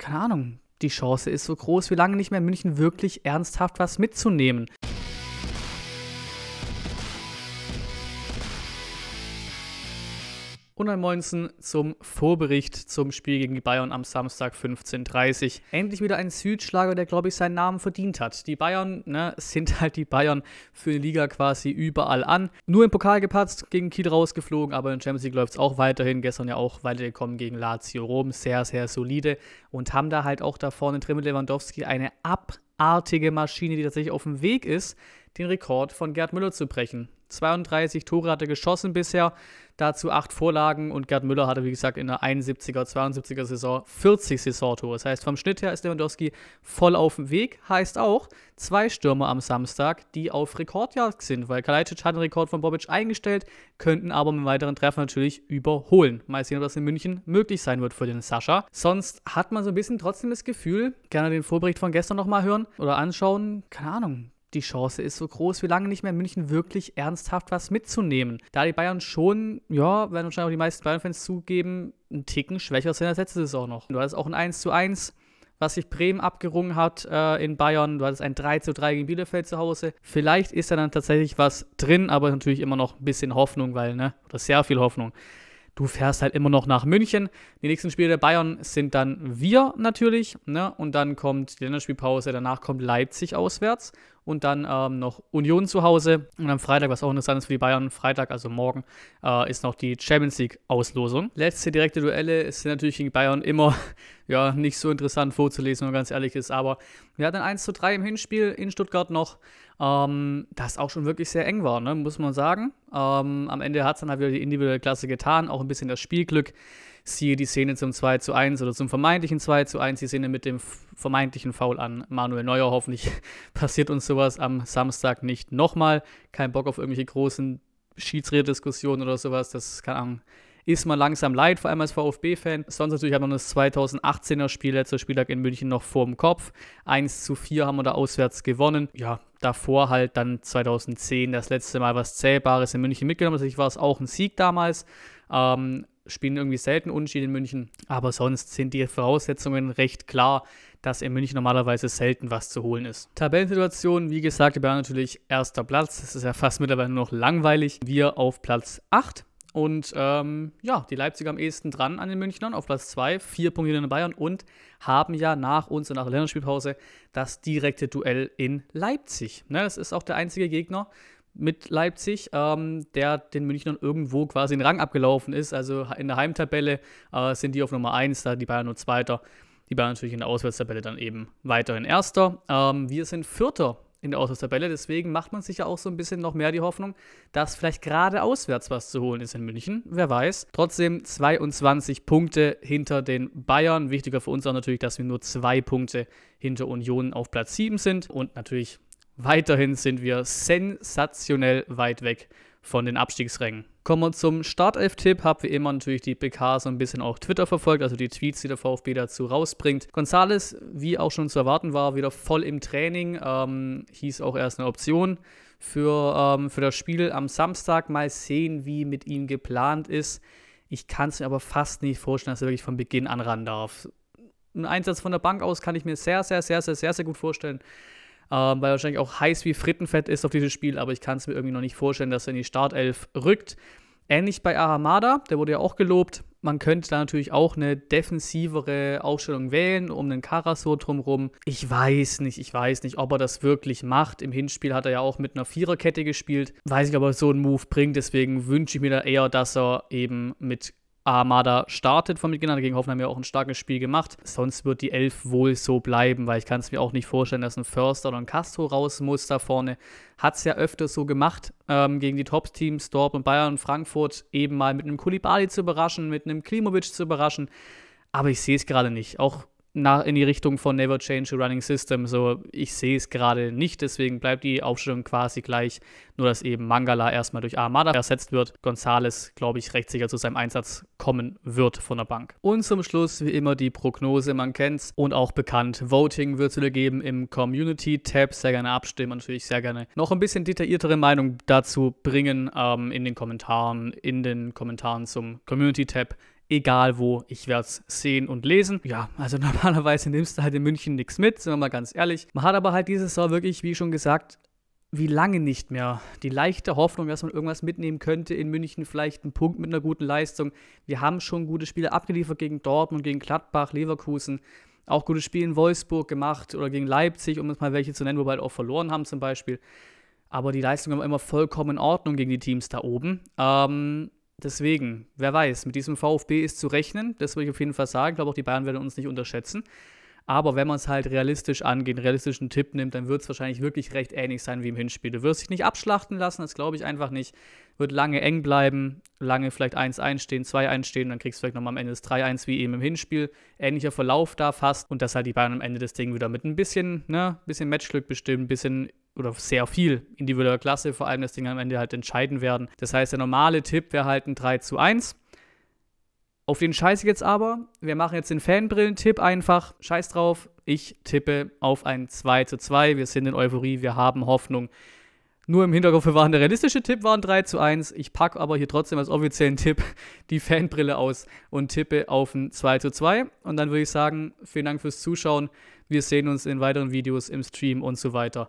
keine Ahnung, die Chance ist so groß wie lange nicht mehr, in München wirklich ernsthaft was mitzunehmen. und ein Moinsen zum Vorbericht zum Spiel gegen die Bayern am Samstag 15.30 Uhr. Endlich wieder ein Südschlager, der, glaube ich, seinen Namen verdient hat. Die Bayern ne, sind halt die Bayern für die Liga quasi überall an. Nur im Pokal gepatzt, gegen Kiel rausgeflogen, aber in Champions League läuft es auch weiterhin. Gestern ja auch weitergekommen gegen Lazio Rom. Sehr, sehr solide und haben da halt auch da vorne drin mit Lewandowski eine abartige Maschine, die tatsächlich auf dem Weg ist den Rekord von Gerd Müller zu brechen. 32 Tore hatte geschossen bisher, dazu 8 Vorlagen und Gerd Müller hatte, wie gesagt, in der 71er, 72er Saison 40 Saisontore. Das heißt, vom Schnitt her ist Lewandowski voll auf dem Weg. Heißt auch, zwei Stürmer am Samstag, die auf Rekordjagd sind, weil Kalajdzic hat den Rekord von Bobic eingestellt, könnten aber mit einem weiteren Treffer natürlich überholen. Mal sehen, ob das in München möglich sein wird für den Sascha. Sonst hat man so ein bisschen trotzdem das Gefühl, gerne den Vorbericht von gestern nochmal hören oder anschauen, keine Ahnung, die Chance ist so groß wie lange nicht mehr, in München wirklich ernsthaft was mitzunehmen. Da die Bayern schon, ja, werden wahrscheinlich auch die meisten Bayern-Fans zugeben, einen Ticken schwächer sind als letzte Saison noch. Du hattest auch ein 1 zu 1, was sich Bremen abgerungen hat äh, in Bayern. Du hattest ein 3 zu 3 gegen Bielefeld zu Hause. Vielleicht ist da dann tatsächlich was drin, aber natürlich immer noch ein bisschen Hoffnung, weil, ne, oder sehr viel Hoffnung du fährst halt immer noch nach München. Die nächsten Spiele der Bayern sind dann wir natürlich, ne? Und dann kommt die Länderspielpause, danach kommt Leipzig auswärts und dann ähm, noch Union zu Hause. Und am Freitag, was auch interessant ist für die Bayern, Freitag, also morgen, äh, ist noch die Champions League-Auslosung. Letzte direkte Duelle sind natürlich gegen Bayern immer ja, nicht so interessant vorzulesen, wenn man ganz ehrlich ist. Aber wir hatten 1 zu 3 im Hinspiel in Stuttgart noch, ähm, das auch schon wirklich sehr eng war, ne? muss man sagen. Ähm, am Ende hat es dann halt wieder die individuelle Klasse getan, auch ein bisschen das Spielglück ziehe die Szene zum 2 zu 1 oder zum vermeintlichen 2 zu 1, die Szene mit dem vermeintlichen Foul an Manuel Neuer. Hoffentlich passiert uns sowas am Samstag nicht nochmal. Kein Bock auf irgendwelche großen Schiedsrichterdiskussionen oder sowas. Das keine Ahnung, ist man langsam leid, vor allem als VfB-Fan. Sonst natürlich hat man das 2018er Spiel, letzter Spieltag in München, noch vor dem Kopf. 1 zu 4 haben wir da auswärts gewonnen. Ja, davor halt dann 2010 das letzte Mal was Zählbares in München mitgenommen. Natürlich war es auch ein Sieg damals. Ähm, spielen irgendwie selten Unentschieden in München, aber sonst sind die Voraussetzungen recht klar, dass in München normalerweise selten was zu holen ist. Tabellensituation, wie gesagt, wir waren natürlich erster Platz. Das ist ja fast mittlerweile nur noch langweilig. Wir auf Platz 8. Und ähm, ja, die Leipziger am ehesten dran an den Münchnern auf Platz 2, 4 Punkte in Bayern und haben ja nach uns und nach der Länderspielpause das direkte Duell in Leipzig. Ne, das ist auch der einzige Gegner, mit Leipzig, ähm, der den Münchnern irgendwo quasi den Rang abgelaufen ist. Also in der Heimtabelle äh, sind die auf Nummer 1, da die Bayern nur Zweiter. Die Bayern natürlich in der Auswärtstabelle dann eben weiterhin Erster. Ähm, wir sind Vierter in der Auswärtstabelle, deswegen macht man sich ja auch so ein bisschen noch mehr die Hoffnung, dass vielleicht gerade auswärts was zu holen ist in München, wer weiß. Trotzdem 22 Punkte hinter den Bayern. Wichtiger für uns auch natürlich, dass wir nur zwei Punkte hinter Union auf Platz 7 sind und natürlich Weiterhin sind wir sensationell weit weg von den Abstiegsrängen. Kommen wir zum Startelf-Tipp. Hab wie immer natürlich die PK so ein bisschen auch Twitter verfolgt, also die Tweets, die der VfB dazu rausbringt. Gonzales, wie auch schon zu erwarten war, wieder voll im Training. Ähm, hieß auch erst eine Option für, ähm, für das Spiel am Samstag. Mal sehen, wie mit ihm geplant ist. Ich kann es mir aber fast nicht vorstellen, dass er wirklich von Beginn an ran darf. Ein Einsatz von der Bank aus kann ich mir sehr, sehr, sehr, sehr, sehr, sehr gut vorstellen. Ähm, weil er wahrscheinlich auch heiß wie Frittenfett ist auf dieses Spiel, aber ich kann es mir irgendwie noch nicht vorstellen, dass er in die Startelf rückt. Ähnlich bei Ahamada, der wurde ja auch gelobt. Man könnte da natürlich auch eine defensivere Aufstellung wählen, um den Karasor drumherum. Ich weiß nicht, ich weiß nicht, ob er das wirklich macht. Im Hinspiel hat er ja auch mit einer Viererkette gespielt. Weiß ich, ob er so einen Move bringt. Deswegen wünsche ich mir da eher, dass er eben mit Armada startet von Beginn an. Gegen Hoffenheim ja auch ein starkes Spiel gemacht. Sonst wird die Elf wohl so bleiben, weil ich kann es mir auch nicht vorstellen, dass ein Förster oder ein Castro raus muss da vorne. Hat es ja öfter so gemacht, ähm, gegen die Top-Teams Dortmund, Bayern und Frankfurt eben mal mit einem Kulibali zu überraschen, mit einem Klimovic zu überraschen. Aber ich sehe es gerade nicht. Auch nach, in die Richtung von Never Change a Running System. So, ich sehe es gerade nicht, deswegen bleibt die Aufstellung quasi gleich, nur dass eben Mangala erstmal durch Armada ersetzt wird. Gonzales, glaube ich, recht sicher zu seinem Einsatz kommen wird von der Bank. Und zum Schluss, wie immer, die Prognose, man kennt's und auch bekannt. Voting wird es wieder geben im Community-Tab. Sehr gerne abstimmen, natürlich sehr gerne noch ein bisschen detailliertere Meinung dazu bringen ähm, in den Kommentaren, in den Kommentaren zum Community-Tab egal wo, ich werde es sehen und lesen. Ja, also normalerweise nimmst du halt in München nichts mit, sind wir mal ganz ehrlich. Man hat aber halt dieses Jahr wirklich, wie schon gesagt, wie lange nicht mehr. Die leichte Hoffnung, dass man irgendwas mitnehmen könnte in München, vielleicht einen Punkt mit einer guten Leistung. Wir haben schon gute Spiele abgeliefert gegen Dortmund, gegen Gladbach, Leverkusen. Auch gute Spiele in Wolfsburg gemacht oder gegen Leipzig, um es mal welche zu nennen, wo wir halt auch verloren haben zum Beispiel. Aber die Leistung war immer vollkommen in Ordnung gegen die Teams da oben. Ähm, Deswegen, wer weiß, mit diesem VfB ist zu rechnen. Das würde ich auf jeden Fall sagen. Ich glaube auch, die Bayern werden uns nicht unterschätzen. Aber wenn man es halt realistisch angeht, einen realistischen Tipp nimmt, dann wird es wahrscheinlich wirklich recht ähnlich sein wie im Hinspiel. Du wirst dich nicht abschlachten lassen, das glaube ich einfach nicht. Wird lange eng bleiben, lange vielleicht 1 einstehen, 2 einstehen, dann kriegst du vielleicht nochmal am Ende das 3-1 wie eben im Hinspiel. Ähnlicher Verlauf da fast und dass halt die Bayern am Ende das Ding wieder mit ein bisschen, ne, bisschen Matchglück bestimmt, ein bisschen oder sehr viel individueller Klasse, vor allem das Ding am Ende halt entscheiden werden. Das heißt, der normale Tipp wäre halt ein 3 zu 1. Auf den scheiße ich jetzt aber. Wir machen jetzt den Fanbrillen-Tipp einfach. Scheiß drauf. Ich tippe auf ein 2 zu 2. Wir sind in Euphorie, wir haben Hoffnung. Nur im Hinterkopf war der realistische Tipp war ein 3 zu 1. Ich packe aber hier trotzdem als offiziellen Tipp die Fanbrille aus und tippe auf ein 2 zu 2. Und dann würde ich sagen, vielen Dank fürs Zuschauen. Wir sehen uns in weiteren Videos im Stream und so weiter